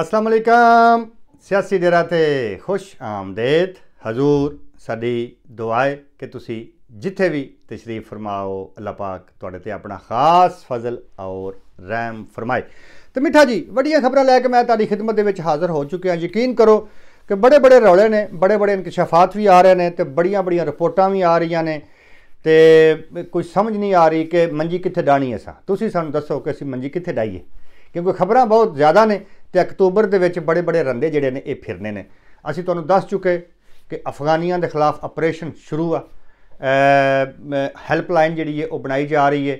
ਅਸਲਾਮ ਅਲੈਕਮ ਸਿਆਸੀ ਡੇਰਾ ਤੇ ਖੁਸ਼ ਆਮਦੇਦ ਹਜ਼ੂਰ ਸਾਡੀ ਦੁਆਏ ਕਿ ਤੁਸੀਂ ਜਿੱਥੇ ਵੀ ਤਸ਼ਰੀਫ ਫਰਮਾਓ ਅੱਲਾਹ ਪਾਕ ਤੁਹਾਡੇ ਤੇ ਆਪਣਾ ਖਾਸ ਫਜ਼ਲ ਔਰ ਰਹਿਮ ਫਰਮਾਏ ਤੇ ਮਿੱਠਾ ਜੀ ਵੱਡੀਆਂ ਖਬਰਾਂ ਲੈ ਕੇ ਮੈਂ ਤੁਹਾਡੀ ਖidmat ਦੇ ਵਿੱਚ ਹਾਜ਼ਰ ਹੋ ਚੁੱਕਿਆ ਯਕੀਨ ਕਰੋ ਕਿ ਬੜੇ ਬੜੇ ਰੌਲੇ ਨੇ ਬੜੇ ਬੜੇ ਇਨਕਸ਼ਾਫਾਤ ਵੀ ਆ ਰਹੇ ਨੇ ਤੇ ਬੜੀਆਂ ਬੜੀਆਂ ਰਿਪੋਰਟਾਂ ਵੀ ਆ ਰਹੀਆਂ ਨੇ ਤੇ ਕੋਈ ਸਮਝ ਨਹੀਂ ਆ ਰਹੀ ਕਿ ਮੰਜੀ ਕਿੱਥੇ ਡਾਣੀ ਐ ਸਾ ਤੁਸੀਂ ਸਾਨੂੰ ਦੱਸੋ ਕਿ ਅਸੀਂ ਮੰਜੀ ਕਿੱਥੇ ਡਾਈਏ ਕਿਉਂਕਿ ਖਬਰਾਂ ਬਹੁਤ ਜ਼ਿਆਦਾ ਨੇ ਤੇ ਅਕਤੂਬਰ ਦੇ ਵਿੱਚ ਬੜੇ ਬੜੇ ਰੰਦੇ ਜਿਹੜੇ ਨੇ ਇਹ ਫਿਰਨੇ ਨੇ ਅਸੀਂ ਤੁਹਾਨੂੰ ਦੱਸ ਚੁੱਕੇ ਕਿ ਅਫਗਾਨੀਆਂ ਦੇ ਖਿਲਾਫ ਆਪਰੇਸ਼ਨ ਸ਼ੁਰੂ ਆ ਹੈਲਪਲਾਈਨ ਜਿਹੜੀ ਹੈ ਉਹ ਬਣਾਈ ਜਾ ਰਹੀ ਹੈ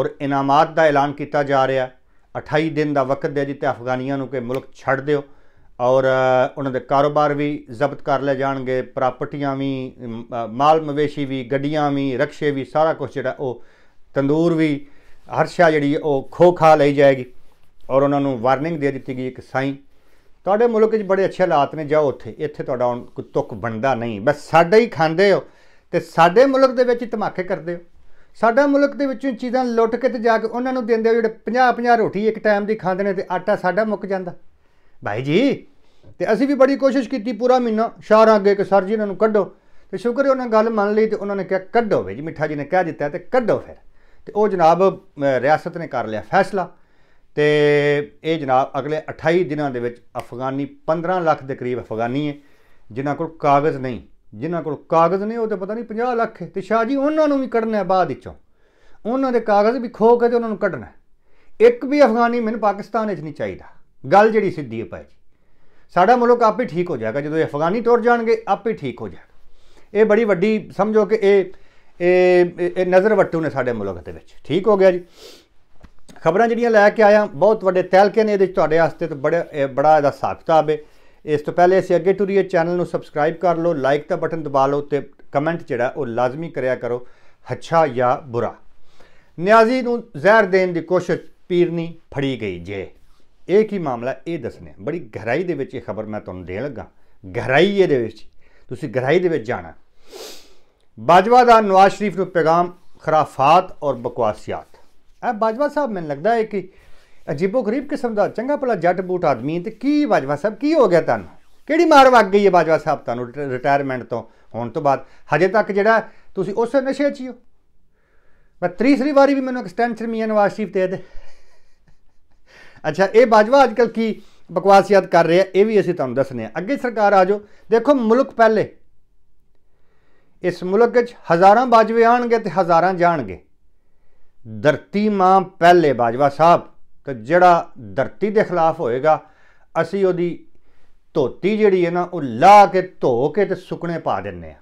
ਔਰ ਇਨਾਮਾਤ ਦਾ ਐਲਾਨ ਕੀਤਾ ਜਾ ਰਿਹਾ 28 ਦਿਨ ਦਾ ਵਕਤ ਦੇ ਦਿੱਤੇ ਅਫਗਾਨੀਆਂ ਨੂੰ ਕਿ ਮੁਲਕ ਛੱਡ ਦਿਓ ਔਰ ਉਹਨਾਂ ਦੇ ਕਾਰੋਬਾਰ ਵੀ ਜ਼ਬਤ ਕਰ ਲਏ ਜਾਣਗੇ ਪ੍ਰਾਪਰਟੀਆਂ ਵੀ ਮਾਲ ਮਵੇਸ਼ੀ ਵੀ ਗੱਡੀਆਂ ਵੀ ਰਕਸ਼ੇ ਵੀ ਸਾਰਾ ਕੁਝ ਜਿਹੜਾ ਉਹ ਤੰਦੂਰ ਵੀ ਹਰਸ਼ਾ ਜਿਹੜੀ ਉਹ ਖੋਖਾ ਲਈ ਜਾਏਗੀ ਔਰ ਉਹਨਾਂ ਨੂੰ ਵਾਰਨਿੰਗ ਦੇ ਦਿੱਤੀ ਗਈ ਇੱਕ ਸਾਈਂ ਤੁਹਾਡੇ ਮੁਲਕ 'ਚ ਬੜੇ ਅੱਛੇ ਹਾਲਾਤ ਨੇ ਜਾਓ ਉੱਥੇ ਇੱਥੇ ਤੁਹਾਡਾ ਕੋਈ ਤੁਕ ਬਣਦਾ ਨਹੀਂ ਬਸ ਸਾਡਾ ਹੀ ਖਾਂਦੇ ਹੋ ਤੇ ਸਾਡੇ ਮੁਲਕ ਦੇ ਵਿੱਚ ਧਮਾਕੇ ਕਰਦੇ ਹੋ ਸਾਡਾ ਮੁਲਕ ਦੇ ਵਿੱਚੋਂ ਚੀਜ਼ਾਂ ਲੁੱਟ ਕੇ ਤੇ ਜਾ ਕੇ ਉਹਨਾਂ ਨੂੰ ਦਿੰਦੇ ਹੋ ਜਿਹੜੇ 50-50 ਰੋਟੀ ਇੱਕ ਟਾਈਮ ਦੀ ਖਾਂਦੇ ਨੇ ਤੇ ਆਟਾ ਸਾਡਾ ਮੁੱਕ ਜਾਂਦਾ ਭਾਈ ਜੀ ਤੇ ਅਸੀਂ ਵੀ ਬੜੀ ਕੋਸ਼ਿਸ਼ ਕੀਤੀ ਪੂਰਾ ਮਹੀਨਾ ਸ਼ਾਰ ਅੱਗੇ ਕਿ ਸਰ ਜੀ ਇਹਨਾਂ ਨੂੰ ਕੱਢੋ ਤੇ ਸ਼ੁਕਰ ਹੈ ਉਹਨਾਂ ਗੱਲ ਮੰਨ ਲਈ ਤੇ ਉਹਨਾਂ ਨੇ ਕਿਹਾ ਕੱਢੋ ਵੇ ਜੀ ਮਿੱਠਾ ਜੀ ਨੇ ਕਹਿ ਦਿੱਤਾ ਤੇ ਕੱਢੋ ਫਿਰ ਤੇ ਉਹ ਜਨਾਬ ਰਿਆਸਤ ਨੇ ਕਰ ਲਿਆ ਫੈਸਲਾ ਤੇ ਇਹ ਜਨਾਬ ਅਗਲੇ 28 ਦਿਨਾਂ ਦੇ ਵਿੱਚ ਅਫਗਾਨੀ 15 ਲੱਖ ਦੇ ਕਰੀਬ ਅਫਗਾਨੀ ਹੈ ਜਿਨ੍ਹਾਂ ਕੋਲ ਕਾਗਜ਼ ਨਹੀਂ ਜਿਨ੍ਹਾਂ ਕੋਲ ਕਾਗਜ਼ ਨਹੀਂ ਉਹ ਤੇ ਪਤਾ ਨਹੀਂ 50 ਲੱਖ ਤੇ ਸ਼ਾਹ ਜੀ ਉਹਨਾਂ ਨੂੰ ਵੀ ਕੱਢਣਾ ਬਾਅਦ ਵਿੱਚੋਂ ਉਹਨਾਂ ਦੇ ਕਾਗਜ਼ ਵੀ ਖੋ ਕੇ ਤੇ ਉਹਨਾਂ ਨੂੰ ਕੱਢਣਾ ਇੱਕ ਵੀ ਅਫਗਾਨੀ ਮੈਨੂੰ ਪਾਕਿਸਤਾਨ ਵਿੱਚ ਨਹੀਂ ਚਾਹੀਦਾ ਗੱਲ ਜਿਹੜੀ ਸਿੱਧੀ ਹੈ ਭਾਈ ਸਾਡਾ ਮੁਲਕ ਆਪੇ ਠੀਕ ਹੋ ਜਾਏਗਾ ਜਦੋਂ ਇਹ ਅਫਗਾਨੀ ਟੁਰ ਜਾਣਗੇ ਆਪੇ ਠੀਕ ਹੋ ਜਾਏਗਾ ਇਹ ਬੜੀ ਵੱਡੀ ਸਮਝੋ ਕਿ ਇਹ ਇਹ ਨਜ਼ਰ ਵੱਟੂ ਨੇ ਸਾਡੇ ਮੁਲਕ ਦੇ ਵਿੱਚ ਠੀਕ ਹੋ ਗਿਆ ਜੀ ਖਬਰਾਂ ਜਿਹੜੀਆਂ ਲੈ ਕੇ ਆਇਆ ਬਹੁਤ ਵੱਡੇ ਤਹਿਲਕੇ ਨੇ ਇਹਦੇ ਵਿੱਚ ਤੁਹਾਡੇ ਵਾਸਤੇ ਤੇ ਬੜਾ ਬੜਾ ਇਹਦਾ ਹਿਸਾਬ ਹੈ ਇਸ ਤੋਂ ਪਹਿਲੇ ਅਸੀਂ ਅੱਗੇ ਟੁਰੀਏ ਚੈਨਲ ਨੂੰ ਸਬਸਕ੍ਰਾਈਬ ਕਰ ਲਓ ਲਾਈਕ ਦਾ ਬਟਨ ਦਬਾ ਲਓ ਤੇ ਕਮੈਂਟ ਜਿਹੜਾ ਉਹ ਲਾਜ਼ਮੀ ਕਰਿਆ ਕਰੋ ਅੱਛਾ ਜਾਂ ਬੁਰਾ ਨਿਆਜ਼ੀ ਨੂੰ ਜ਼ਹਿਰ ਦੇਣ ਦੀ ਕੋਸ਼ਿਸ਼ ਪੀਰਨੀ ਫੜੀ ਗਈ ਜੇ ਇਹ ਕੀ ਮਾਮਲਾ ਇਹ ਦੱਸਨੇ ਬੜੀ ਗਹਿਰਾਈ ਦੇ ਵਿੱਚ ਇਹ ਖਬਰ ਮੈਂ ਤੁਹਾਨੂੰ ਦੇਣ ਲੱਗਾ ਗਹਿਰਾਈ ਇਹਦੇ ਵਿੱਚ ਤੁਸੀਂ ਗਹਿਰਾਈ ਦੇ ਵਿੱਚ ਜਾਣਾ ਬਾਜਵਾ ਦਾ ਨਵਾਜ਼ ਸ਼ਰੀਫ ਨੂੰ ਪੈਗਾਮ ਖਰਾਫਾਤ ਔਰ ਬਕਵਾਸੀਆਤ ਇਹ ਬਾਜਵਾ ਸਾਹਿਬ ਮੈਨੂੰ ਲੱਗਦਾ ਹੈ ਕਿ ਅਜੀਬੋ ਗਰੀਬ ਕਿਸਮ ਦਾ ਚੰਗਾ ਭਲਾ ਜੱਟ ਬੂਟ ਆਦਮੀ ਤੇ ਕੀ ਬਾਜਵਾ ਸਾਹਿਬ ਕੀ ਹੋ ਗਿਆ ਤੁਹਾਨੂੰ ਕਿਹੜੀ ਮਾਰ ਵੱਗ ਗਈ ਹੈ ਬਾਜਵਾ ਸਾਹਿਬ ਤੁਹਾਨੂੰ ਰਿਟਾਇਰਮੈਂਟ ਤੋਂ ਹੁਣ ਤੋਂ ਬਾਅਦ ਹਜੇ ਤੱਕ ਜਿਹੜਾ ਤੁਸੀਂ ਉਸੇ ਨਸ਼ੇ 'ਚ ਹੀ ਹੋ ਮੈਂ ਤੀਸਰੀ ਵਾਰੀ ਵੀ ਮੈਨੂੰ ਐਕਸਟੈਂਸ਼ਨ ਮੀਆਂ ਨਵਾਜ਼ ਸ਼ਰੀਫ ਦੇ ਦੇ ਅੱਛਾ ਇਹ ਬਾਜਵਾ ਅੱਜਕੱਲ ਕੀ ਯਾਦ ਕਰ ਰਿਹਾ ਇਹ ਵੀ ਅਸੀਂ ਤੁਹਾਨੂੰ ਦੱਸਨੇ ਆ ਅੱਗੇ ਸਰਕਾਰ ਆ ਜਾਓ ਦੇਖੋ ਮੁਲਕ ਪਹਿਲੇ ਇਸ ਮੁਲਕ 'ਚ ਹਜ਼ਾਰਾਂ ਬਾਜਵੇ ਆਣਗੇ ਤੇ ਹਜ਼ਾਰਾਂ ਜਾਣਗੇ ਧਰਤੀ ਮਾਂ ਪਹਿਲੇ ਬਾਜਵਾ ਸਾਹਿਬ ਤੇ ਜਿਹੜਾ ਧਰਤੀ ਦੇ ਖਿਲਾਫ ਹੋਏਗਾ ਅਸੀਂ ਉਹਦੀ ਧੋਤੀ ਜਿਹੜੀ ਹੈ ਨਾ ਉਹ ਲਾ ਕੇ ਧੋ ਕੇ ਤੇ ਸੁਕਣੇ ਪਾ ਦਿੰਨੇ ਆ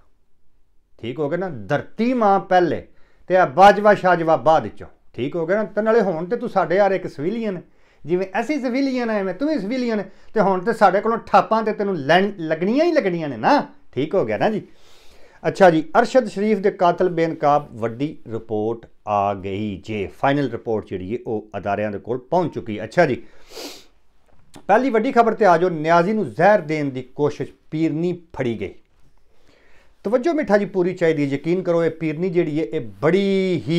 ਠੀਕ ਹੋ ਗਿਆ ਨਾ ਧਰਤੀ ਮਾਂ ਪਹਿਲੇ ਤੇ ਆ ਬਾਜਵਾ ਸ਼ਾਜਵਾ ਬਾਅਦ ਚੋਂ ਠੀਕ ਹੋ ਗਿਆ ਨਾ ਤੇ ਨਾਲੇ ਹੁਣ ਤੇ ਤੂੰ ਸਾਡੇ ਯਾਰ ਇੱਕ ਸਿਵਲੀਅਨ ਜਿਵੇਂ ਅਸੀਂ ਆਏ ਮੈਂ ਤੂੰ ਵੀ ਸਿਵਲੀਅਨ ਤੇ ਹੁਣ ਤੇ ਸਾਡੇ ਕੋਲੋਂ ਠਾਪਾਂ ਤੇ ਤੈਨੂੰ ਲੱਗਣੀਆਂ ਹੀ ਲੱਗਣੀਆਂ ਨੇ ਨਾ ਠੀਕ ਹੋ ਗਿਆ ਨਾ ਜੀ ਅੱਛਾ ਜੀ ਅਰਸ਼ਦ ਸ਼ਰੀਫ ਦੇ ਕਾਤਲ ਬੇਨਕਾਬ ਵੱਡੀ ਰਿਪੋਰਟ ਆ ਗਈ ਜੇ ਫਾਈਨਲ ਰਿਪੋਰਟ ਜਿਹੜੀ ਹੈ ਉਹ ਅਦਾਰਿਆਂ ਦੇ ਕੋਲ ਪਹੁੰਚ ਚੁੱਕੀ ਅੱਛਾ ਜੀ ਪਹਿਲੀ ਵੱਡੀ ਖਬਰ ਤੇ ਆਜੋ ਨਿਆਜ਼ੀ ਨੂੰ ਜ਼ਹਿਰ ਦੇਣ ਦੀ ਕੋਸ਼ਿਸ਼ ਪੀਰਨੀ ਫੜੀ ਗਈ ਤਵੱਜੋ ਮਿੱਠਾ ਜੀ ਪੂਰੀ ਚਾਹੀਦੀ ਯਕੀਨ ਕਰੋ ਇਹ ਪੀਰਨੀ ਜਿਹੜੀ ਹੈ ਇਹ ਬੜੀ ਹੀ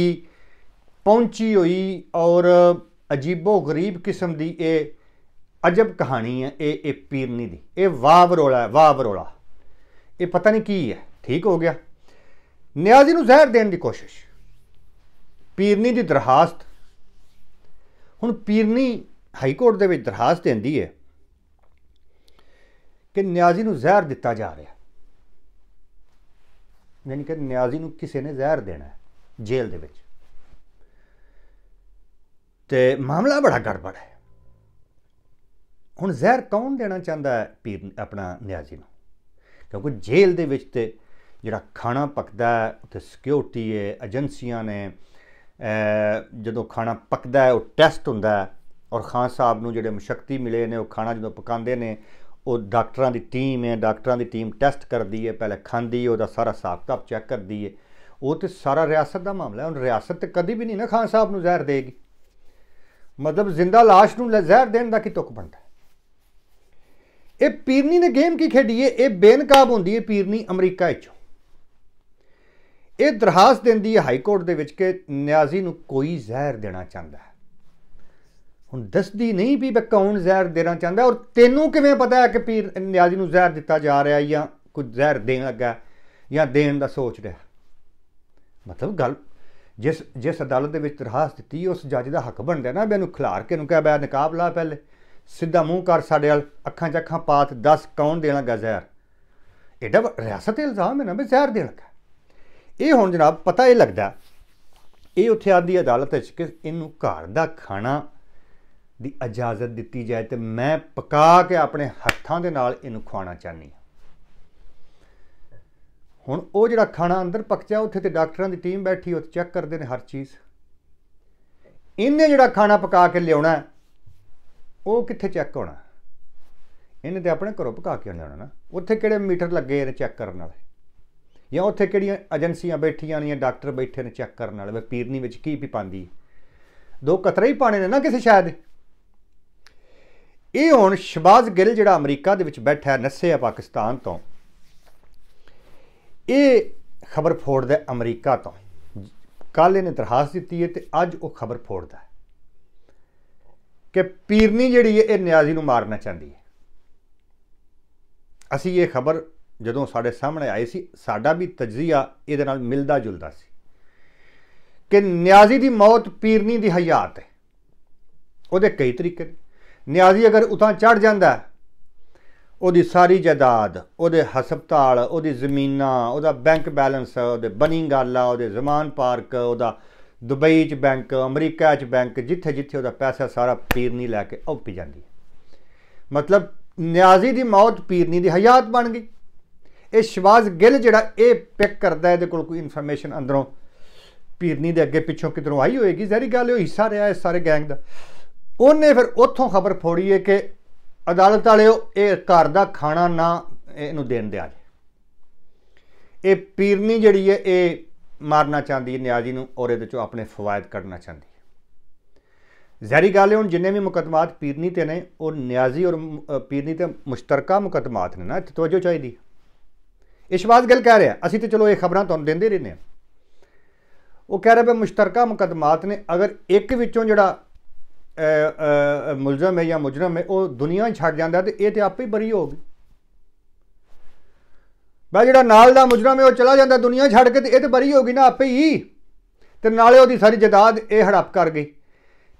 ਪਹੁੰਚੀ ਹੋਈ ਔਰ ਅਜੀਬੋ ਗਰੀਬ ਕਿਸਮ ਦੀ ਇਹ ਅਜਬ ਕਹਾਣੀ ਹੈ ਇਹ ਇਹ ਪੀਰਨੀ ਦੀ ਇਹ ਵਾਹ ਬਰੋਲਾ ਵਾਹ ਬਰੋਲਾ ਇਹ ਪਤਾ ਨਹੀਂ ਕੀ ਹੈ ਠੀਕ ਹੋ ਗਿਆ ਨਿਆਜ਼ੀ ਨੂੰ ਜ਼ਹਿਰ ਦੇਣ ਦੀ ਕੋਸ਼ਿਸ਼ ਪੀਰਨੀ ਦੀ ਦਰਖਾਸਤ ਹੁਣ ਪੀਰਨੀ ਹਾਈ ਕੋਰਟ ਦੇ ਵਿੱਚ ਦਰਖਾਸਤ ਦਿੰਦੀ ਹੈ ਕਿ ਨਿਆਜ਼ੀ ਨੂੰ ਜ਼ਹਿਰ ਦਿੱਤਾ ਜਾ ਰਿਹਾ ਯਾਨੀ ਕਿ ਨਿਆਜ਼ੀ ਨੂੰ ਕਿਸੇ ਨੇ ਜ਼ਹਿਰ ਦੇਣਾ ਹੈ ਜੇਲ੍ਹ ਦੇ ਵਿੱਚ ਤੇ ਮਾਮਲਾ ਬੜਾ ਗੜਬੜ ਹੈ ਹੁਣ ਜ਼ਹਿਰ ਕੌਣ ਦੇਣਾ ਚਾਹੁੰਦਾ ਹੈ ਪੀਰ ਆਪਣਾ ਨਿਆਜ਼ੀ ਨੂੰ ਕਿਉਂਕਿ ਜੇਲ੍ਹ ਦੇ ਵਿੱਚ ਤੇ ਜਿਹੜਾ ਖਾਣਾ ਪੱਕਦਾ ਹੈ ਉੱਥੇ ਸਿਕਿਉਰਿਟੀ ਹੈ ਏਜੰਸੀਆਂ ਨੇ ਜਦੋਂ ਖਾਣਾ ਪੱਕਦਾ ਹੈ ਉਹ ਟੈਸਟ ਹੁੰਦਾ ਹੈ ਔਰ ਖਾਨ ਸਾਹਿਬ ਨੂੰ ਜਿਹੜੇ ਮੁਸ਼ਕਤੀ ਮਿਲੇ ਨੇ ਉਹ ਖਾਣਾ ਜਦੋਂ ਪਕਾਉਂਦੇ ਨੇ ਉਹ ਡਾਕਟਰਾਂ ਦੀ ਟੀਮ ਹੈ ਡਾਕਟਰਾਂ ਦੀ ਟੀਮ ਟੈਸਟ ਕਰਦੀ ਹੈ ਪਹਿਲੇ ਖਾਂਦੀ ਉਹਦਾ ਸਾਰਾ ਹਿਸਾਬ ਕਿਤਾਬ ਚੈੱਕ ਕਰਦੀ ਹੈ ਉਹ ਤੇ ਸਾਰਾ ਰਿਆਸਤ ਦਾ ਮਾਮਲਾ ਹੈ ਉਹ ਰਿਆਸਤ ਤੇ ਕਦੀ ਵੀ ਨਹੀਂ ਨਾ ਖਾਨ ਸਾਹਿਬ ਨੂੰ ਜ਼ਹਿਰ ਦੇਗੀ ਮਤਲਬ ਜ਼ਿੰਦਾ লাশ ਨੂੰ ਜ਼ਹਿਰ ਦੇਣ ਦਾ ਕੀ ਤੁਕ ਬਣਦਾ ਇਹ ਪੀਰਨੀ ਨੇ ਗੇਮ ਕੀ ਖੇਡੀ ਹੈ ਇਹ ਬੇਨਕਾਬ ਹੁੰਦੀ ਹੈ ਪੀਰਨੀ ਅਮਰੀਕਾ ਵਿੱਚੋਂ ਇਹ ਦਰਖਾਸਤ ਦਿੰਦੀ ਹੈ ਹਾਈ ਕੋਰਟ ਦੇ ਵਿੱਚ ਕਿ ਨਿਆਜ਼ੀ ਨੂੰ ਕੋਈ ਜ਼ਹਿਰ ਦੇਣਾ ਚਾਹੁੰਦਾ ਹੈ ਹੁਣ ਦੱਸਦੀ ਨਹੀਂ ਵੀ ਬਈ ਕੌਣ ਜ਼ਹਿਰ ਦੇਣਾ ਚਾਹੁੰਦਾ ਔਰ ਤੈਨੂੰ ਕਿਵੇਂ ਪਤਾ ਹੈ ਕਿ ਪੀਰ ਨਿਆਜ਼ੀ ਨੂੰ ਜ਼ਹਿਰ ਦਿੱਤਾ ਜਾ ਰਿਹਾ ਜਾਂ ਕੁਝ ਜ਼ਹਿਰ ਦੇਣ ਲੱਗਾ ਜਾਂ ਦੇਣ ਦਾ ਸੋਚ ਰਿਹਾ ਮਤਲਬ ਗੱਲ ਜਿਸ ਜਿਸ ਅਦਾਲਤ ਦੇ ਵਿੱਚ ਦਰਖਾਸਤ ਦਿੱਤੀ ਉਸ ਜੱਜ ਦਾ ਹੱਕ ਬਣਦਾ ਨਾ ਮੈਨੂੰ ਖਿਲਾਰ ਕੇ ਨੂੰ ਕਹਿ ਬੈ ਨਕਾਬ ਲਾ ਪਹਿਲੇ ਸਿੱਧਾ ਮੂੰਹ ਕਰ ਸਾਡੇ ਨਾਲ ਅੱਖਾਂ 'ਚ ਅੱਖਾਂ ਪਾਤ ਦੱਸ ਕੌਣ ਦੇਣਾ ਲੱਗਾ ਜ਼ਹਿਰ ਇਹਦਾ ਰਿਆਸਤ ਇਲਜ਼ਾਮ ਹੈ ਨਾ ਮੈਂ ਜ਼ਹਿਰ ਦੇਣ ਲੱਗਾ ਇਹ ਹੁਣ ਜਨਾਬ ਪਤਾ ਇਹ ਲੱਗਦਾ ਇਹ ਉੱਥੇ ਆਦੀ ਅਦਾਲਤ ਵਿੱਚ ਕਿ ਇਹਨੂੰ ਘਰ ਦਾ ਖਾਣਾ ਦੀ ਇਜਾਜ਼ਤ ਦਿੱਤੀ ਜਾਏ ਤੇ ਮੈਂ ਪਕਾ ਕੇ ਆਪਣੇ ਹੱਥਾਂ ਦੇ ਨਾਲ ਇਹਨੂੰ ਖਵਾਉਣਾ ਚਾਹਨੀ ਹੁਣ ਉਹ ਜਿਹੜਾ ਖਾਣਾ ਅੰਦਰ ਪਕਚਿਆ ਉੱਥੇ ਤੇ ਡਾਕਟਰਾਂ ਦੀ ਟੀਮ ਬੈਠੀ ਉਹ ਚੈੱਕ ਕਰਦੇ ਨੇ ਹਰ ਚੀਜ਼ ਇਹਨੇ ਜਿਹੜਾ ਖਾਣਾ ਪਕਾ ਕੇ ਲਿਆਉਣਾ ਉਹ ਕਿੱਥੇ ਚੈੱਕ ਹੋਣਾ ਇਹਨੇ ਤੇ ਆਪਣੇ ਘਰੋਂ ਪਕਾ ਕੇ ਲਿਆਉਣਾ ਨਾ ਉੱਥੇ ਕਿਹੜੇ ਮੀਟਰ ਲੱਗੇ ਨੇ ਚੈੱਕ ਕਰਨ ਵਾਲੇ ਜਾਂ ਉੱਥੇ ਕਿਹੜੀਆਂ ਏਜੰਸੀਆਂ ਬੈਠੀਆਂ ਨੇ ਡਾਕਟਰ ਬੈਠੇ ਨੇ ਚੈੱਕ ਕਰਨ ਵਾਲੇ ਵੇ ਪੀਰਨੀ ਵਿੱਚ ਕੀ ਵੀ ਪਾਉਂਦੀ ਦੋ ਕਤਰੇ ਹੀ ਪਾਣੇ ਨੇ ਨਾ ਕਿਸੇ ਸ਼ਾਇਦ ਇਹ ਹੁਣ ਸ਼ਬਾਜ਼ ਗਿੱਲ ਜਿਹੜਾ ਅਮਰੀਕਾ ਦੇ ਵਿੱਚ ਬੈਠਾ ਹੈ ਨੱਸੇ ਆ ਪਾਕਿਸਤਾਨ ਤੋਂ ਇਹ ਖਬਰ ਫੋੜਦਾ ਅਮਰੀਕਾ ਤੋਂ ਕੱਲ ਇਹਨੇ ਤਰਹਾਸ ਦਿੱਤੀ ਹੈ ਤੇ ਅੱਜ ਉਹ ਖਬਰ ਫੋੜਦਾ ਹੈ ਕਿ ਪੀਰਨੀ ਜਿਹੜੀ ਹੈ ਇਹ ਨਿਆਜ਼ੀ ਨੂੰ ਮਾਰਨਾ ਚਾਹੁੰਦੀ ਹੈ ਅਸੀਂ ਇਹ ਖਬਰ ਜਦੋਂ ਸਾਡੇ ਸਾਹਮਣੇ ਆਏ ਸੀ ਸਾਡਾ ਵੀ ਤਜਜ਼ੀਆ ਇਹਦੇ ਨਾਲ ਮਿਲਦਾ ਜੁਲਦਾ ਸੀ ਕਿ ਨਿਆਜ਼ੀ ਦੀ ਮੌਤ ਪੀਰਨੀ ਦੀ ਹਯਾਤ ਹੈ ਉਹਦੇ ਕਈ ਤਰੀਕੇ ਨੇ ਨਿਆਜ਼ੀ ਅਗਰ ਉਤਾਂ ਚੜ ਜਾਂਦਾ ਉਹਦੀ ਸਾਰੀ ਜਾਇਦਾਦ ਉਹਦੇ ਹਸਪਤਾਲ ਉਹਦੀ ਜ਼ਮੀਨਾਂ ਉਹਦਾ ਬੈਂਕ ਬੈਲੈਂਸ ਉਹਦੇ ਬਨੀਗਾਲਾ ਉਹਦੇ ਜ਼ਮਾਨ ਪਾਰਕ ਉਹਦਾ ਦੁਬਈ 'ਚ ਬੈਂਕ ਅਮਰੀਕਾ 'ਚ ਬੈਂਕ ਜਿੱਥੇ ਜਿੱਥੇ ਉਹਦਾ ਪੈਸਾ ਸਾਰਾ ਪੀਰਨੀ ਲੈ ਕੇ ਔਪੀ ਜਾਂਦੀ ਹੈ ਮਤਲਬ ਨਿਆਜ਼ੀ ਦੀ ਮੌਤ ਪੀਰਨੀ ਦੀ ਹਯਾਤ ਬਣ ਗਈ ਇਹ ਸ਼ਿਵਾਜ਼ ਗਿੱਲ ਜਿਹੜਾ ਇਹ ਪਿਕ ਕਰਦਾ ਇਹਦੇ ਕੋਲ ਕੋਈ ਇਨਫੋਰਮੇਸ਼ਨ ਅੰਦਰੋਂ ਪੀਰਨੀ ਦੇ ਅੱਗੇ ਪਿੱਛੋਂ ਕਿਧਰੋਂ ਆਈ ਹੋਏਗੀ ਜ਼ਹਿਰੀ ਗੱਲ ਇਹ ਹਿੱਸਾ ਰਿਹਾ ਹੈ ਸਾਰੇ ਗੈਂਗ ਦਾ ਉਹਨੇ ਫਿਰ ਉੱਥੋਂ ਖਬਰ ਫੋੜੀ ਹੈ ਕਿ ਅਦਾਲਤ ਵਾਲਿਓ ਇਹ ਘਰ ਦਾ ਖਾਣਾ ਨਾ ਇਹਨੂੰ ਦੇਣ ਦੇ ਜੇ ਇਹ ਪੀਰਨੀ ਜਿਹੜੀ ਹੈ ਇਹ ਮਾਰਨਾ ਚਾਹੁੰਦੀ ਹੈ ਨਿਆਜੀ ਨੂੰ ਔਰ ਇਹਦੇ ਚੋਂ ਆਪਣੇ ਫਵਾਇਦ ਕੱਢਣਾ ਚਾਹੁੰਦੀ ਹੈ ਜ਼ਹਿਰੀ ਗੱਲ ਹੁਣ ਜਿੰਨੇ ਵੀ ਮੁਕਦਮਾਤ ਪੀਰਨੀ ਤੇ ਨੇ ਉਹ ਨਿਆਜੀ ਔਰ ਪੀਰਨੀ ਤੇ ਮੁਸ਼ਤਰਕਾ ਮੁਕਦਮਾਤ ਨੇ ਨਾ ਇੱਥੇ ਤਵੱਜੋ ਚਾਹੀਦੀ ਹੈ ਇਸ਼ਵਾਦ ਗੱਲ ਕਹਿ ਰਿਹਾ ਅਸੀਂ ਤੇ ਚਲੋ ਇਹ ਖਬਰਾਂ ਤੁਹਾਨੂੰ ਦਿੰਦੇ ਰਹਿੰਦੇ ਆ ਉਹ ਕਹਿ ਰਿਹਾ ਵੀ ਮੁਸ਼ਤਰਕਾ ਮੁਕਦਮਾਤ ਨੇ ਅਗਰ ਇੱਕ ਵਿੱਚੋਂ ਜਿਹੜਾ ਮੁਲਜ਼ਮ ਹੈ ਜਾਂ ਮੁਜਰਮ ਹੈ ਉਹ ਦੁਨੀਆ ਛੱਡ ਜਾਂਦਾ ਤੇ ਇਹ ਤੇ ਆਪੇ ਹੀ ਬਰੀ ਹੋ ਗਈ ਬਾ ਜਿਹੜਾ ਨਾਲ ਦਾ ਮੁਜਰਮ ਹੈ ਉਹ ਚਲਾ ਜਾਂਦਾ ਦੁਨੀਆ ਛੱਡ ਕੇ ਤੇ ਇਹ ਤੇ ਬਰੀ ਹੋ ਗਈ ਨਾ ਆਪੇ ਹੀ ਤੇ ਨਾਲੇ ਉਹਦੀ ਸਾਰੀ ਜਾਇਦਾਦ ਇਹ ਹੜੱਪ ਕਰ ਗਈ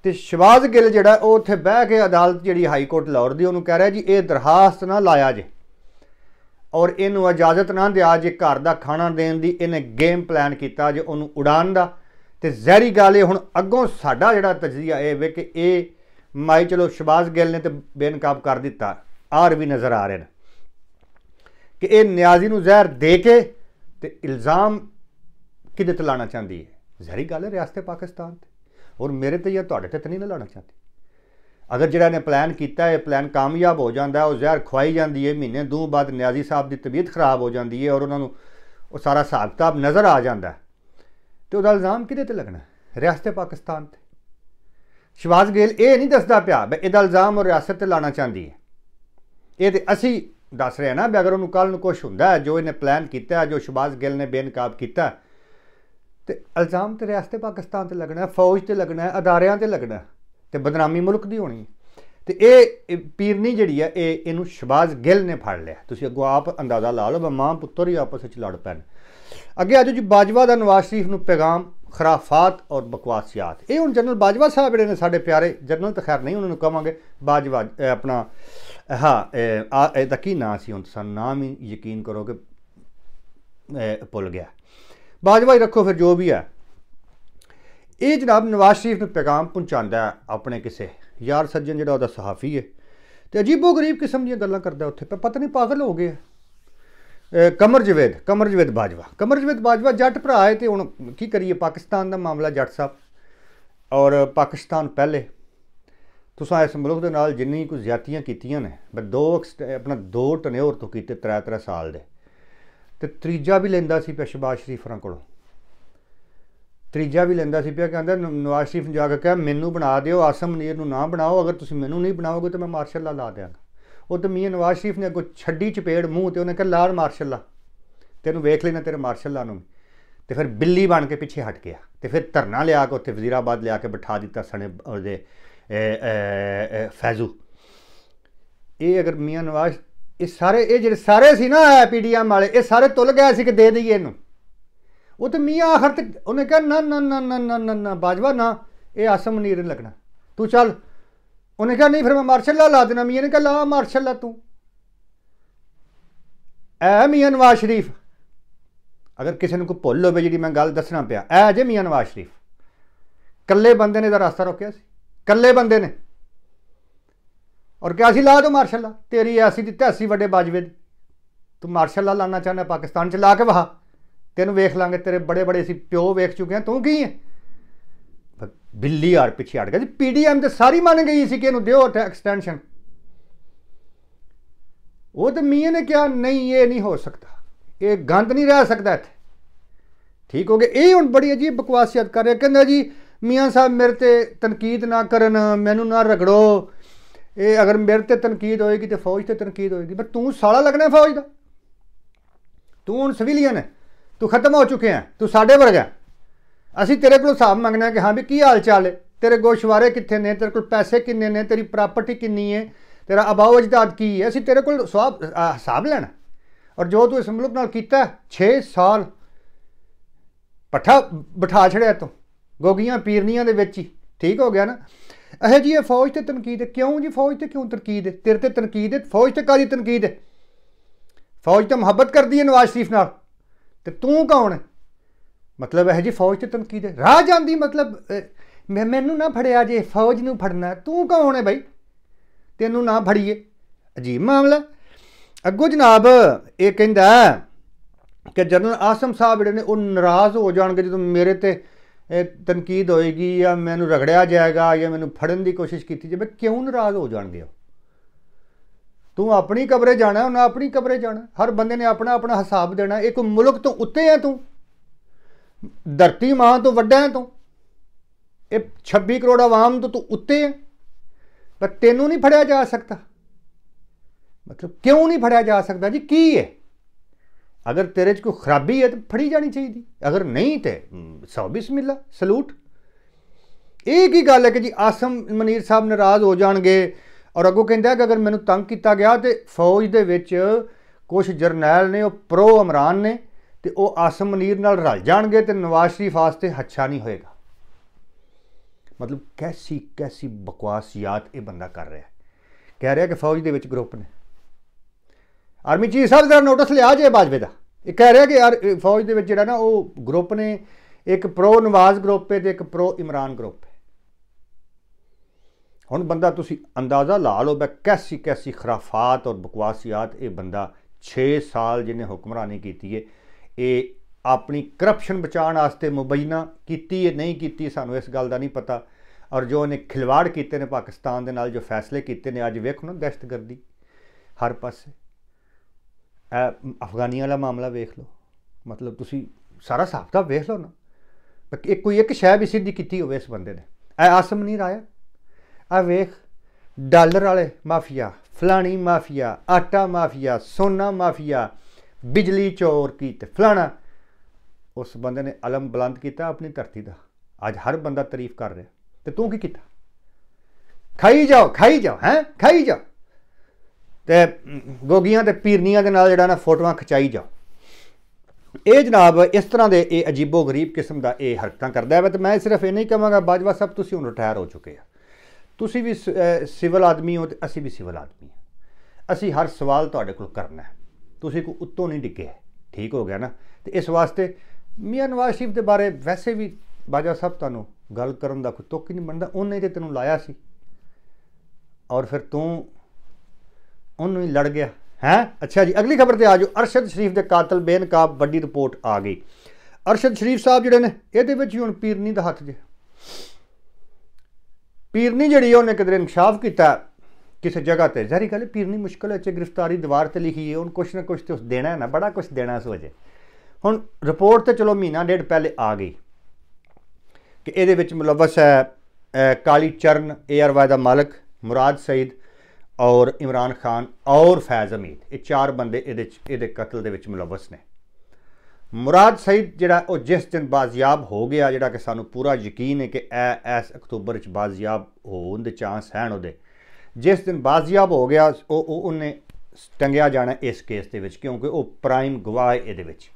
ਤੇ ਸ਼ਿਵਾਜ਼ ਗਿੱਲ ਜਿਹੜਾ ਉਹ ਉੱਥੇ ਬਹਿ ਕੇ ਅਦਾਲਤ ਜਿਹੜੀ ਹਾਈ ਕੋਰਟ ਲਾਹੌਰ ਦੀ ਉਹਨੂੰ ਕਹਿ ਰਿਹਾ ਜੀ ਇਹ ਦਰਖਾਸਤ ਨਾ ਲਾਇਆ ਜੇ ਔਰ ਇਹਨੂੰ ਇਜਾਜ਼ਤ ਨਾ ਦਿਆ ਜੇ ਘਰ ਦਾ ਖਾਣਾ ਦੇਣ ਦੀ ਇਹਨੇ ਗੇਮ ਪਲਾਨ ਕੀਤਾ ਜੇ ਉਹਨੂੰ ਉਡਾਨ ਦਾ ਤੇ ਜ਼ਹਿਰੀ ਗੱਲ ਇਹ ਹੁਣ ਅੱਗੋਂ ਸਾਡਾ ਜਿਹੜਾ ਤਜਜ਼ੀਆ ਇਹ ਵੇ ਕਿ ਇਹ ਮਾਈ ਚਲੋ ਸ਼ਬਾਜ਼ ਗਿੱਲ ਨੇ ਤੇ ਬੇਨਕਾਬ ਕਰ ਦਿੱਤਾ ਆਰ ਵੀ ਨਜ਼ਰ ਆ ਰਹੇ ਨੇ ਕਿ ਇਹ ਨਿਆਜ਼ੀ ਨੂੰ ਜ਼ਹਿਰ ਦੇ ਕੇ ਤੇ ਇਲਜ਼ਾਮ ਕਿਹਦੇ ਤੇ ਲਾਣਾ ਚਾਹੁੰਦੀ ਹੈ ਜ਼ਹਿਰੀ ਗੱਲ ਹੈ ਰਿਆਸਤ ਪਾਕਿਸਤਾਨ ਤੇ ਔਰ ਮੇਰੇ ਤੇ ਜਾਂ ਤੁਹਾਡੇ ਤੇ ਤਨੀ ਨਾ ਲਾਣਾ ਚਾਹੁੰਦੀ ਅਗਰ ਜਿਹੜਾ ਨੇ ਪਲਾਨ ਕੀਤਾ ਹੈ ਪਲਾਨ ਕਾਮਯਾਬ ਹੋ ਜਾਂਦਾ ਉਹ ਜ਼ਹਿਰ ਖਵਾਈ ਜਾਂਦੀ ਹੈ ਮਹੀਨੇ ਦੋ ਬਾਅਦ ਨਿਆਜ਼ੀ ਸਾਹਿਬ ਦੀ ਤਬੀਅਤ ਖਰਾਬ ਹੋ ਜਾਂਦੀ ਹੈ ਔਰ ਉਹਨਾਂ ਨੂੰ ਉਹ ਸਾਰਾ ਹਿਸਾਬ ਨਜ਼ਰ ਆ ਜਾਂਦਾ ਤੇ ਉਹਦਾ ਇਲਜ਼ਾਮ ਕਿਹਦੇ ਤੇ ਲੱਗਣਾ ਰਿਆਸਤ ਪਾਕਿਸਤਾਨ ਤੇ ਸ਼ਿਵਾਜ਼ ਗੇਲ ਇਹ ਨਹੀਂ ਦੱਸਦਾ ਪਿਆ ਬਈ ਇਹਦਾ ਇਲਜ਼ਾਮ ਉਹ ਰਿਆਸਤ ਤੇ ਲਾਣਾ ਚਾਹੁੰਦੀ ਹੈ ਇਹ ਤੇ ਅਸੀਂ ਦੱਸ ਰਹੇ ਹਾਂ ਨਾ ਬਈ ਅਗਰ ਉਹਨੂੰ ਕੱਲ ਨੂੰ ਕੁਝ ਹੁੰਦਾ ਜੋ ਇਹਨੇ ਪਲਾਨ ਕੀਤਾ ਜੋ ਸ਼ਿਵਾਜ਼ ਗੇਲ ਨੇ ਬੇਨਕਾਬ ਕੀਤਾ ਤੇ ਇਲਜ਼ਾਮ ਤੇ ਰਿਆਸਤ ਪਾਕਿਸਤਾਨ ਤੇ ਲੱਗਣਾ ਫੌਜ ਤੇ ਲੱਗਣਾ ਹੈ ਅਦਾਰਿਆਂ ਤੇ ਲੱਗਣਾ ਹੈ ਤੇ ਬਦਨਾਮੀ ਮੁਲਕ ਦੀ ਹੋਣੀ ਤੇ ਇਹ ਪੀਰਨੀ ਜਿਹੜੀ ਆ ਇਹ ਇਹਨੂੰ ਸ਼ਬਾਜ਼ ਗਿੱਲ ਨੇ ਫੜ ਲਿਆ ਤੁਸੀਂ ਅੱਗੋਂ ਆਪ ਅੰਦਾਜ਼ਾ ਲਾ ਲਓ ਮਾਂ ਪੁੱਤਰ ਹੀ ਆਪਸ ਵਿੱਚ ਲੜ ਪੈਣ ਅੱਗੇ ਆਜੋ ਜੀ ਬਾਜਵਾ ਦਾ ਨਵਾਜ਼ ਸ਼ਰੀਫ ਨੂੰ ਪੈਗਾਮ ਖਰਾਫਾਤ ਔਰ ਬਕਵਾਸੀਆਤ ਇਹ ਹੁਣ ਜਨਰਲ ਬਾਜਵਾ ਸਾਹਿਬ ਜਿਹੜੇ ਨੇ ਸਾਡੇ ਪਿਆਰੇ ਜਨਰਲ ਤਾਂ ਖੈਰ ਨਹੀਂ ਉਹਨਾਂ ਨੂੰ ਕਵਾਂਗੇ ਬਾਜਵਾ ਆਪਣਾ ਹਾਂ ਤਾਂ ਕੀ ਨਾਂ ਸੀ ਹੁਣ ਤਾਂ ਨਾਮ ਹੀ ਯਕੀਨ ਕਰੋ ਕਿ ਭੁੱਲ ਗਿਆ ਬਾਜਵਾ ਹੀ ਰੱਖੋ ਫਿਰ ਜੋ ਵੀ ਹੈ ਇਹ ਜਨਾਬ ਨਵਾਜ਼ ਸ਼ਰੀਫ ਨੂੰ ਪੈਗਾਮ ਪਹੁੰਚਾਉਂਦਾ ਆਪਣੇ ਕਿਸੇ ਯਾਰ ਸੱਜਣ ਜਿਹੜਾ ਉਹਦਾ ਸਹਾਫੀ ਹੈ ਤੇ ਅਜੀਬੋ ਗਰੀਬ ਕਿਸਮ ਦੀਆਂ ਗੱਲਾਂ ਕਰਦਾ ਉੱਥੇ ਪਰ ਪਤਾ ਨਹੀਂ ਪਾਗਲ ਹੋ ਗਏ ਕਮਰ ਜਵੇਦ ਕਮਰ ਜਵੇਦ ਬਾਜਵਾ ਕਮਰ ਜਵੇਦ ਬਾਜਵਾ ਜੱਟ ਭਰਾ ਹੈ ਤੇ ਹੁਣ ਕੀ ਕਰੀਏ ਪਾਕਿਸਤਾਨ ਦਾ ਮਾਮਲਾ ਜੱਟ ਸਾਹਿਬ ਔਰ ਪਾਕਿਸਤਾਨ ਪਹਿਲੇ ਤੁਸੀਂ ਇਸ ਮੁਲਕ ਦੇ ਨਾਲ ਜਿੰਨੀ ਕੁ ਜ਼ਿਆਤੀਆਂ ਕੀਤੀਆਂ ਨੇ ਪਰ ਦੋ ਆਪਣਾ ਦੋ ਟਨੇ ਹੋਰ ਤੋਂ ਕੀਤੇ ਤਰੇ ਤਰੇ ਸਾਲ ਦੇ ਤੇ ਤੀਜਾ ਵੀ ਲੈਂਦਾ ਸੀ ਪਸ਼ਬਾਸ਼ ਸ਼ਰੀਫਰਾਂ ਕੋਲੋਂ ਤੀਜਾ ਵੀ ਲੈਂਦਾ ਸੀ ਪਿਆ ਕਹਿੰਦਾ ਨਵਾਜ਼ ਸ਼ਰੀਫ ਜਾ ਕੇ ਕਹੇ ਮੈਨੂੰ ਬਣਾ ਦਿਓ ਆਸਮ ਨੀਰ ਨੂੰ ਨਾ ਬਣਾਓ ਅਗਰ ਤੁਸੀਂ ਮੈਨੂੰ ਨਹੀਂ ਬਣਾਓਗੇ ਤਾਂ ਮੈਂ ਮਾਰਸ਼ਲ ਲਾ ਲਾ ਦਿਆਂਗਾ ਉਹ ਤਾਂ ਮੀਆਂ ਨਵਾਜ਼ ਸ਼ਰੀਫ ਨੇ ਕੋ ਛੱਡੀ ਚਪੇੜ ਮੂੰਹ ਤੇ ਉਹਨੇ ਕਿਹਾ ਲਾਰ ਮਾਰਸ਼ਲ ਲਾ ਤੈਨੂੰ ਵੇਖ ਲੈਣਾ ਤੇਰੇ ਮਾਰਸ਼ਲ ਲਾ ਨੂੰ ਤੇ ਫਿਰ ਬਿੱਲੀ ਬਣ ਕੇ ਪਿੱਛੇ ਹਟ ਗਿਆ ਤੇ ਫਿਰ ਧਰਨਾ ਲਿਆ ਕੇ ਉੱਥੇ ਵਜ਼ੀਰਾਬਾਦ ਲਿਆ ਕੇ ਬਿਠਾ ਦਿੱਤਾ ਸਣੇ ਉਹਦੇ ਫੈਜ਼ੂ ਇਹ ਅਗਰ ਮੀਆਂ ਨਵਾਜ਼ ਇਹ ਸਾਰੇ ਇਹ ਜਿਹੜੇ ਸਾਰੇ ਸੀ ਨਾ ਪੀਡੀਐਮ ਵਾਲੇ ਇਹ ਸਾਰੇ ਤੁਲ ਗਏ ਸੀ ਕਿ ਦੇ ਦਈਏ ਇਹਨੂੰ ਉਹ ਤੇ ਮੀਆਂ ਆਖਰ ਤੇ ਉਹਨੇ ਕਿਹਾ ਨਾ ਨਾ ਨਾ ਨਾ ਨਾ ਨਾ ਬਾਜਵਾ ਨਾ ਇਹ ਆਸਮ ਨੀਰ ਲੱਗਣਾ ਤੂੰ ਚੱਲ ਉਹਨੇ ਕਿਹਾ ਨਹੀਂ ਫਿਰ ਮੈਂ ਮਾਰਸ਼ਲ ਲਾ ਲਾ ਦੇਣਾ ਮੀਆਂ ਨੇ ਕਿਹਾ ਲਾ ਮਾਰਸ਼ਲ ਲਾ ਤੂੰ ਐ ਮੀਆਂ ਨਵਾਜ਼ ਸ਼ਰੀਫ ਅਗਰ ਕਿਸੇ ਨੂੰ ਕੋ ਭੁੱਲ ਹੋਵੇ ਜਿਹੜੀ ਮੈਂ ਗੱਲ ਦੱਸਣਾ ਪਿਆ ਐ ਜੇ ਮੀਆਂ ਨਵਾਜ਼ ਸ਼ਰੀਫ ਕੱਲੇ ਬੰਦੇ ਨੇ ਦਾ ਰਸਤਾ ਰੋਕਿਆ ਸੀ ਕੱਲੇ ਬੰਦੇ ਨੇ ਔਰ ਕਿਹਾ ਸੀ ਲਾ ਦੋ ਮਾਰਸ਼ਲ ਲਾ ਤੇਰੀ ਐਸੀ ਦੀ ਐਸੀ ਵੱਡੇ ਬਾਜਵੇ ਤੂੰ ਮਾਰਸ਼ਲ ਲਾ ਲਾਣਾ ਚਾਹੁੰਦਾ ਪਾਕਿਸਤਾਨ ਚ ਲਾ ਕੇ ਵਹਾ ਤੈਨੂੰ ਵੇਖ ਲਾਂਗੇ ਤੇਰੇ ਬੜੇ ਬੜੇ ਅਸੀਂ ਪਿਓ ਵੇਖ ਚੁੱਕੇ ਆ ਤੂੰ ਕੀ ਹੈ ਬਿੱਲੀ ਆੜ ਪਿੱਛੇ ਅੜ ਗਿਆ ਜੀ ਪੀਡੀਐਮ ਤੇ ਸਾਰੀ ਮੰਨ ਗਈ ਸੀ ਕਿ ਇਹਨੂੰ ਦਿਓ ਐਕਸਟੈਂਸ਼ਨ ਉਹ ਤੇ ਮੀਆਂ ਨੇ ਕਿਹਾ ਨਹੀਂ ਇਹ ਨਹੀਂ ਹੋ ਸਕਦਾ ਇਹ ਗੰਦ ਨਹੀਂ ਰਹਿ ਸਕਦਾ ਇੱਥੇ ਠੀਕ ਹੋ ਗਿਆ ਇਹ ਹੁਣ ਬੜੀ ਅਜੀਬ ਬਕਵਾਸੀਅਤ ਕਰ ਰਿਹਾ ਕਹਿੰਦਾ ਜੀ ਮੀਆਂ ਸਾਹਿਬ ਮੇਰੇ ਤੇ ਤਨਕੀਦ ਨਾ ਕਰਨ ਮੈਨੂੰ ਨਾ ਰਗੜੋ ਇਹ ਅਗਰ ਮੇਰੇ ਤੇ ਤਨਕੀਦ ਹੋਏਗੀ ਤੇ ਫੌਜ ਤੇ ਤਨਕੀਦ ਹੋਏਗੀ ਪਰ ਤੂੰ ਸਾਲਾ ਲੱਗਣਾ ਫੌਜ ਦਾ ਤੂੰ ਹੁਣ ਸਿਵਲੀਅਨ ਹੈ ਤੂੰ ਖਤਮ ਹੋ ਚੁੱਕੇ ਆ ਤੂੰ ਸਾਡੇ ਵਰਗਾ ਅਸੀਂ ਤੇਰੇ ਕੋਲ ਹਿਸਾਬ ਮੰਗਣਾ ਕਿ ਹਾਂ ਵੀ ਕੀ ਹਾਲ ਚਾਲ ਹੈ ਤੇਰੇ ਗੋਸ਼ਵਾਰੇ ਕਿੱਥੇ ਨੇ ਤੇਰੇ ਕੋਲ ਪੈਸੇ ਕਿੰਨੇ ਨੇ ਤੇਰੀ ਪ੍ਰਾਪਰਟੀ ਕਿੰਨੀ ਹੈ ਤੇਰਾ ਅਬਾਉ ਅਜਦਾਦ ਕੀ ਹੈ ਅਸੀਂ ਤੇਰੇ ਕੋਲ ਸਵਾਬ ਹਿਸਾਬ ਲੈਣਾ ਔਰ ਜੋ ਤੂੰ ਇਸ ਮੁਲਕ ਨਾਲ ਕੀਤਾ 6 ਸਾਲ ਪੱਠਾ ਬਿਠਾ ਛੜਿਆ ਤੂੰ ਗੋਗੀਆਂ ਪੀਰਨੀਆਂ ਦੇ ਵਿੱਚ ਹੀ ਠੀਕ ਹੋ ਗਿਆ ਨਾ ਇਹ ਜੀ ਇਹ ਫੌਜ ਤੇ ਤਨਕੀਦ ਕਿਉਂ ਜੀ ਫੌਜ ਤੇ ਕਿਉਂ ਤਨਕੀਦ ਹੈ ਤੇਰੇ ਤੇ ਤਨਕੀਦ ਹੈ ਫੌਜ ਤੇ ਕਾਦੀ ਤਨਕੀਦ ਹੈ ਫੌਜ ਤੇ ਮੁਹੱਬਤ ਕਰਦੀ ਹੈ ਨਵਾਜ਼ ਸ਼ਰੀਫ ਨਾਲ ਤੇ ਤੂੰ ਕੌਣ ਹੈ ਮਤਲਬ ਇਹ ਜੀ ਫੌਜ ਤੇ ਤਨਕੀਦ ਹੈ ਰਾਹ ਜਾਂਦੀ ਮਤਲਬ ਮੈਨੂੰ ਨਾ ਫੜਿਆ ਜੇ ਫੌਜ ਨੂੰ ਫੜਨਾ ਤੂੰ ਕੌਣ ਹੈ ਬਾਈ ਤੈਨੂੰ ਨਾ ਫੜੀਏ ਅਜੀਬ ਮਾਮਲਾ ਅੱਗੋ ਜਨਾਬ ਇਹ ਕਹਿੰਦਾ ਕਿ ਜਨਰਲ ਆਸਮ ਸਾਹਿਬ ਜਿਹੜੇ ਨੇ ਉਹ ਨਾਰਾਜ਼ ਹੋ ਜਾਣਗੇ ਜਦੋਂ ਮੇਰੇ ਤੇ ਤਨਕੀਦ ਹੋਏਗੀ ਜਾਂ ਮੈਨੂੰ ਰਗੜਿਆ ਜਾਏਗਾ ਜਾਂ ਮੈਨੂੰ ਫੜਨ ਦੀ ਕੋਸ਼ਿਸ਼ ਕੀਤੀ ਜਾਵੇ ਕਿਉਂ ਨਾਰਾਜ਼ ਹੋ ਜਾਣਗੇ ਉਹ ਤੂੰ ਆਪਣੀ ਕਬਰੇ ਜਾਣਾ ਉਹਨਾਂ ਆਪਣੀ ਕਬਰੇ ਜਾਣਾ ਹਰ ਬੰਦੇ ਨੇ ਆਪਣਾ ਆਪਣਾ ਹਿਸਾਬ ਦੇਣਾ ਇੱਕ ਮੁਲਕ ਤੋਂ ਉੱਤੇ ਆ ਤੂੰ ਧਰਤੀ ਮਾਂ ਤੋਂ ਵੱਡਾ ਹੈ ਤੂੰ ਇਹ 26 ਕਰੋੜ ਆਵਾਮ ਤੋਂ ਤੂੰ ਉੱਤੇ ਹੈ ਪਰ ਤੈਨੂੰ ਨਹੀਂ ਫੜਿਆ ਜਾ ਸਕਦਾ ਮਤਲਬ ਕਿਉਂ ਨਹੀਂ ਫੜਿਆ ਜਾ ਸਕਦਾ ਜੀ ਕੀ ਹੈ ਅਗਰ ਤੇਰੇ 'ਚ ਕੋਈ ਖਰਾਬੀ ਹੈ ਤਾਂ ਫੜੀ ਜਾਣੀ ਚਾਹੀਦੀ ਅਗਰ ਨਹੀਂ ਤੇ ਸੌ ਬਿਸਮਿਲ੍ਲਾ ਸਲੂਟ ਇਹ ਕੀ ਗੱਲ ਹੈ ਕਿ ਜੀ ਆਸਮ ਮਨੀਰ ਸਾਹਿਬ ਨਾਰਾਜ਼ ਹੋ ਜਾਣਗੇ ਔਰ ਅਗੋ ਕਹਿੰਦਾ ਕਿ ਅਗਰ ਮੈਨੂੰ ਤੰਗ ਕੀਤਾ ਗਿਆ ਤੇ ਫੌਜ ਦੇ ਵਿੱਚ ਕੁਝ ਜਰਨੈਲ ਨੇ ਉਹ ਪ੍ਰੋ ਅਮਰਾਨ ਨੇ ਤੇ ਉਹ ਆਸਮ ਮਨੀਰ ਨਾਲ ਰਲ ਜਾਣਗੇ ਤੇ ਨਵਾਜ਼ ਸ਼ਰੀਫ ਵਾਸਤੇ ਹੱਛਾ ਨਹੀਂ ਹੋਏਗਾ ਮਤਲਬ ਕੈਸੀ ਕੈਸੀ ਬਕਵਾਸ ਯਾਤ ਇਹ ਬੰਦਾ ਕਰ ਰਿਹਾ ਹੈ ਕਹਿ ਰਿਹਾ ਕਿ ਫੌਜ ਦੇ ਵਿੱਚ ਗਰੁੱਪ ਨੇ ਆਰਮੀ ਚੀਫ ਸਾਹਿਬ ਦਾ ਨੋਟਿਸ ਲਿਆ ਜੇ ਬਾਜਵੇ ਦਾ ਇਹ ਕਹਿ ਰਿਹਾ ਕਿ ਯਾਰ ਫੌਜ ਦੇ ਵਿੱਚ ਜਿਹੜਾ ਨਾ ਉਹ ਗਰੁੱਪ ਨੇ ਇੱਕ ਪ੍ਰੋ ਨਵਾਜ਼ ਗਰੁੱਪ ਹੈ ਤੇ ਇੱਕ ਪ੍ਰੋ ਇਮਰਾਨ ਗਰੁੱਪ ਹੁਣ ਬੰਦਾ ਤੁਸੀਂ ਅੰਦਾਜ਼ਾ ਲਾ ਲਓ ਬੈ ਕੈਸੀ ਕੈਸੀ ਖਰਾਫਾਤ ਔਰ ਬਕਵਾਸੀਆਤ ਇਹ ਬੰਦਾ 6 ਸਾਲ ਜਿਹਨੇ ਹੁਕਮਰਾਨੀ ਕੀਤੀ ਏ ਇਹ ਆਪਣੀ ਕਰਪਸ਼ਨ ਬਚਾਉਣ ਵਾਸਤੇ ਮੁਬੈਨਾ ਕੀਤੀ ਏ ਨਹੀਂ ਕੀਤੀ ਸਾਨੂੰ ਇਸ ਗੱਲ ਦਾ ਨਹੀਂ ਪਤਾ ਔਰ ਜੋ ਉਹਨੇ ਖਿਲਵਾੜ ਕੀਤੇ ਨੇ ਪਾਕਿਸਤਾਨ ਦੇ ਨਾਲ ਜੋ ਫੈਸਲੇ ਕੀਤੇ ਨੇ ਅੱਜ ਵੇਖੋ ਨਾ ਦਹਿਸ਼ਤਗਰਦੀ ਹਰ ਪਾਸੇ ਅਫਗਾਨੀਆਂ ਵਾਲਾ ਮਾਮਲਾ ਵੇਖ ਲਓ ਮਤਲਬ ਤੁਸੀਂ ਸਾਰਾ ਸਾਫ ਦਾ ਵੇਖ ਲਓ ਨਾ ਇੱਕ ਕੋਈ ਇੱਕ ਸ਼ੈ ਵੀ ਸਿੱਧੀ ਕੀਤੀ ਹੋਵੇ ਇਸ ਬੰਦੇ ਨੇ ਐ ਆਸਮ ਨਹੀਂ ਰਾਇਆ ਆ ਵੇਖ ਡਾਲਰ ਵਾਲੇ ਮਾਫੀਆ ਫਲਾਣੀ ਮਾਫੀਆ ਆਟਾ ਮਾਫੀਆ ਸੋਨਾ ਮਾਫੀਆ ਬਿਜਲੀ ਚੋਰ ਕੀ ਤੇ ਫਲਾਣਾ ਉਸ ਬੰਦੇ ਨੇ ਅਲਮ ਬੁਲੰਦ ਕੀਤਾ ਆਪਣੀ ਧਰਤੀ ਦਾ ਅੱਜ ਹਰ ਬੰਦਾ ਤਾਰੀਫ ਕਰ ਰਿਹਾ ਤੇ ਤੂੰ ਕੀ ਕੀਤਾ ਖਾਈ ਜਾਓ ਖਾਈ ਜਾਓ ਹੈ ਖਾਈ ਜਾ ਤੇ ਗੋਗੀਆਂ ਤੇ ਪੀਰਨੀਆਂ ਦੇ ਨਾਲ ਜਿਹੜਾ ਨਾ ਫੋਟੋਆਂ ਖਚਾਈ ਜਾ ਇਹ ਜਨਾਬ ਇਸ ਤਰ੍ਹਾਂ ਦੇ ਇਹ ਅਜੀਬੋ ਗਰੀਬ ਕਿਸਮ ਦਾ ਇਹ ਹਰਕਤਾਂ ਕਰਦਾ ਹੈ ਤੇ ਮੈਂ ਸਿਰਫ ਇਹ ਨਹੀਂ ਕਹਾਂਗਾ ਬਾਜਵਾ ਸਾਹਿਬ ਤੁਸੀਂ ਹੁਣ ਰਿਟਾਇਰ ਹੋ ਚੁੱਕੇ ਆ ਤੁਸੀਂ ਵੀ ਸਿਵਲ ਆਦਮੀ ਹੋ ਤੇ ਅਸੀਂ ਵੀ ਸਿਵਲ ਆਦਮੀ ਹਾਂ ਅਸੀਂ ਹਰ ਸਵਾਲ ਤੁਹਾਡੇ ਕੋਲ ਕਰਨਾ ਹੈ ਤੁਸੀਂ ਕੋ ਉੱਤੋਂ ਨਹੀਂ ਡਿੱਗੇ ਠੀਕ ਹੋ ਗਿਆ ਨਾ ਤੇ ਇਸ ਵਾਸਤੇ ਮੀਆਂ ਨਵਾਜ਼ ਸ਼ਰੀਫ ਦੇ ਬਾਰੇ ਵੈਸੇ ਵੀ ਬਾਜਾ ਸਾਹਿਬ ਤੁਹਾਨੂੰ ਗੱਲ ਕਰਨ ਦਾ ਕੋਈ ਤੁੱਕ ਨਹੀਂ ਬਣਦਾ ਉਹਨੇ ਤੇ ਤੈਨੂੰ ਲਾਇਆ ਸੀ ਔਰ ਫਿਰ ਤੂੰ ਉਹਨੂੰ ਹੀ ਲੜ ਗਿਆ ਹੈ ਅੱਛਾ ਜੀ ਅਗਲੀ ਖਬਰ ਤੇ ਆ ਜਾਓ ਅਰਸ਼ਦ ਸ਼ਰੀਫ ਦੇ ਕਾਤਲ ਬੇਨਕਾਬ ਵੱਡੀ ਰਿਪੋਰਟ ਆ ਗਈ ਅਰਸ਼ਦ ਸ਼ਰੀਫ ਸਾਹਿਬ ਜਿਹੜੇ ਨੇ ਇਹਦੇ ਵਿੱਚ ਹੀ ਹੁਣ ਪੀਰਨੀ ਦਾ ਹੱਥ ਜੇ ਪੀਰਨੀ ਜਿਹੜੀ ਉਹਨੇ ਕਿਦਰੇ ਇਨਕਸ਼ਾਫ ਕੀਤਾ ਕਿਸੇ ਜਗ੍ਹਾ ਤੇ ਜ਼ਾਰੀ ਗੱਲ ਪੀਰਨੀ ਮੁਸ਼ਕਲ ਚ ਗ੍ਰਿਫਤਾਰੀ ਦੀਵਾਰ ਤੇ ਲਿਖੀ ਹੈ ਉਹਨ ਕੁਛ ਨਾ ਕੁਛ ਤੇ ਉਸ ਦੇਣਾ ਹੈ ਨਾ ਬੜਾ ਕੁਛ ਦੇਣਾ ਸੋਚੇ ਹੁਣ ਰਿਪੋਰਟ ਤੇ ਚਲੋ ਮਹੀਨਾ ਡੇਢ ਪਹਿਲੇ ਆ ਗਈ ਕਿ ਇਹਦੇ ਵਿੱਚ ਮੁਲਵਸ ਹੈ ਕਾਲੀ ਚਰਨ ਏਆਰਵਾਈ ਦਾ ਮਾਲਕ ਮੁਰਾਦ ਸਈਦ ਔਰ ਇਮਰਾਨ ਖਾਨ ਔਰ ਫੈਜ਼ ਅਮੀਦ ਇਹ ਚਾਰ ਬੰਦੇ ਇਹਦੇ ਇਹਦੇ ਕਤਲ ਦੇ ਵਿੱਚ ਮੁਲਵਸ ਨੇ ਮੁਰਾਦ ਸਾਹਿਬ ਜਿਹੜਾ ਉਹ ਜਿਸ ਦਿਨ ਬਾਜ਼ੀਆਬ ਹੋ ਗਿਆ ਜਿਹੜਾ ਕਿ ਸਾਨੂੰ ਪੂਰਾ ਯਕੀਨ ਹੈ ਕਿ ਐ ਐਸ ਅਕਤੂਬਰ ਚ ਬਾਜ਼ੀਆਬ ਹੋਣ ਦੇ ਚਾਂਸ ਹਨ ਉਹਦੇ ਜਿਸ ਦਿਨ ਬਾਜ਼ੀਆਬ ਹੋ ਗਿਆ ਉਹ ਉਹਨੇ ਟੰਗਿਆ ਜਾਣਾ ਇਸ ਕੇਸ ਦੇ ਵਿੱਚ ਕਿਉਂਕਿ ਉਹ ਪ੍ਰਾਈਮ ਗਵਾਹ ਇਹਦੇ ਵਿੱਚ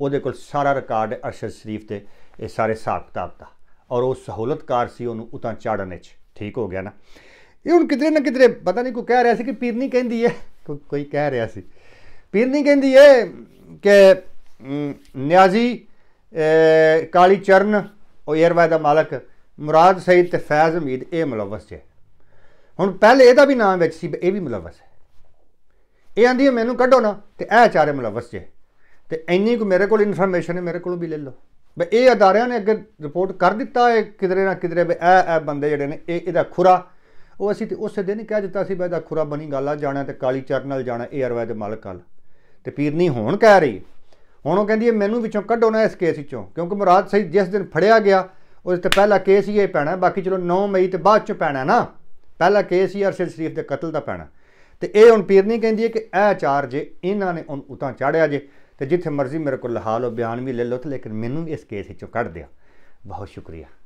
ਉਹਦੇ ਕੋਲ ਸਾਰਾ ਰਿਕਾਰਡ ਹੈ ਅਰਸ਼ਦ ਸ਼ਰੀਫ ਤੇ ਇਹ ਸਾਰੇ ਹਿਸਾਬ ਕਿਤਾਬ ਦਾ ਔਰ ਉਹ ਸਹੂਲਤਕਾਰ ਸੀ ਉਹਨੂੰ ਉਤਾਂ ਚਾੜਨ ਵਿੱਚ ਠੀਕ ਹੋ ਗਿਆ ਨਾ ਇਹ ਹੁਣ ਕਿਧਰੇ ਨਾ ਕਿਧਰੇ ਪਤਾ ਨਹੀਂ ਕੋਈ ਕਹਿ ਰਿਹਾ ਸੀ ਕਿ ਪੀਰ ਨਹੀਂ ਕਹਿੰਦੀ ਹੈ ਕੋਈ ਕਹਿ ਰਿਹਾ ਸੀ ਪੀਰ ਨਹੀਂ ਕਹਿੰਦੀ ਹੈ ਕਿ ਨਿਆਜ਼ੀ ਕਾਲੀ ਚਰਨ ਉਹ ਏਅਰਵੇ ਦਾ ਮਾਲਕ ਮੁਰਾਦ ਸਈਦ ਤੇ ਫੈਜ਼ ਹਮੀਦ ਇਹ ਮਲਵਸ ਹੈ ਹੁਣ ਪਹਿਲੇ ਇਹਦਾ ਵੀ ਨਾਮ ਵਿੱਚ ਸੀ ਇਹ ਵੀ ਮਲਵਸ ਹੈ ਇਹ ਆਂਦੀ ਮੈਨੂੰ ਕੱਢੋ ਨਾ ਤੇ ਇਹ ਚਾਰੇ ਮਲਵਸ ਜੇ ਤੇ ਇੰਨੀ ਕੋ ਮੇਰੇ ਕੋਲ ਇਨਫੋਰਮੇਸ਼ਨ ਹੈ ਮੇਰੇ ਕੋਲੋਂ ਵੀ ਲੈ ਲਓ ਬਈ ਇਹ ਅਦਾਰਿਆਂ ਨੇ ਅੱਗੇ ਰਿਪੋਰਟ ਕਰ ਦਿੱਤਾ ਹੈ ਕਿਧਰੇ ਨਾ ਕਿਧਰੇ ਬਈ ਇਹ ਇਹ ਬੰਦੇ ਜਿਹੜੇ ਨੇ ਇਹ ਇਹਦਾ ਖੁਰਾ ਉਹ ਅਸੀਂ ਤੇ ਉਸੇ ਦਿਨ ਕਹਿ ਦਿੱਤਾ ਸੀ ਬਈ ਇਹਦਾ ਖੁਰਾ ਬਣੀ ਗੱਲ ਆ ਜਾਣਾ ਤੇ ਕਾਲੀ ਚਰਨ ਨਾਲ ਜਾਣਾ ਏਅਰਵੇ ਦੇ ਮਾਲਕ ਨਾਲ ਤੇ ਪੀਰ ਨਹੀਂ ਹੋਣ ਕਹਿ ਰਹੀ ਹੁਣ ਉਹ ਕਹਿੰਦੀ ਹੈ ਮੈਨੂੰ ਵਿੱਚੋਂ ਕੱਢੋ ਨਾ ਇਸ ਕੇਸ ਵਿੱਚੋਂ ਕਿਉਂਕਿ ਮੁਰਾਦ ਸਹੀ ਜਿਸ ਦਿਨ ਫੜਿਆ ਗਿਆ ਉਸ ਤੋਂ ਪਹਿਲਾ ਕੇਸ ਹੀ ਇਹ ਪੈਣਾ ਬਾਕੀ ਚਲੋ 9 ਮਈ ਤੇ ਬਾਅਦ ਚ ਪੈਣਾ ਨਾ ਪਹਿਲਾ ਕੇਸ ਹੀ ਅਰਸ਼ਦ ਸ਼ਰੀਫ ਦੇ ਕਤਲ ਦਾ ਪੈਣਾ ਤੇ ਇਹ ਹੁਣ ਪੀਰਨੀ ਕਹਿੰਦੀ ਹੈ ਕਿ ਇਹ ਚਾਰਜ ਇਹਨਾਂ ਨੇ ਉਹਨ ਉਤਾਂ ਚਾੜਿਆ ਜੇ ਤੇ ਜਿੱਥੇ ਮਰਜ਼ੀ ਮੇਰੇ ਕੋਲ ਹਾਲ ਹੋ ਬਿਆਨ ਵੀ ਲੈ ਲਓ ਤੇ ਲੇਕਿਨ ਮੈਨੂੰ ਇਸ ਕੇਸ ਵਿੱਚੋਂ ਕੱਢ ਦਿਆ ਬਹੁਤ ਸ਼ੁਕਰੀਆ